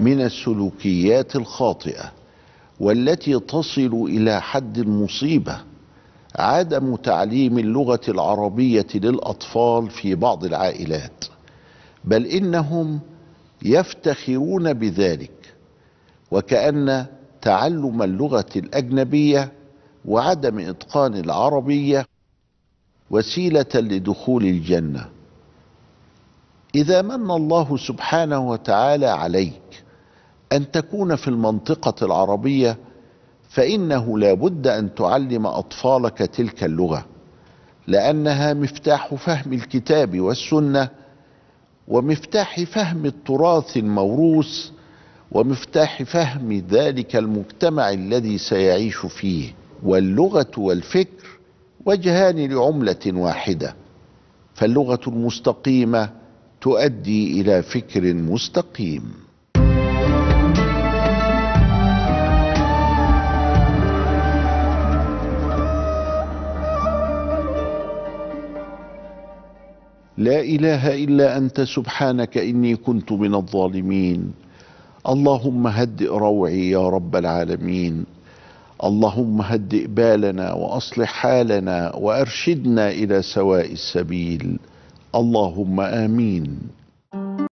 من السلوكيات الخاطئه والتي تصل الى حد المصيبه عدم تعليم اللغه العربيه للاطفال في بعض العائلات بل انهم يفتخرون بذلك وكان تعلم اللغه الاجنبيه وعدم اتقان العربيه وسيله لدخول الجنه اذا من الله سبحانه وتعالى عليك ان تكون في المنطقه العربيه فانه لا بد ان تعلم اطفالك تلك اللغه لانها مفتاح فهم الكتاب والسنه ومفتاح فهم التراث الموروث ومفتاح فهم ذلك المجتمع الذي سيعيش فيه واللغه والفكر وجهان لعمله واحده فاللغه المستقيمه تؤدي الى فكر مستقيم لا اله الا انت سبحانك اني كنت من الظالمين اللهم هدئ روعي يا رب العالمين اللهم هدئ بالنا واصلح حالنا وارشدنا الى سواء السبيل اللهم امين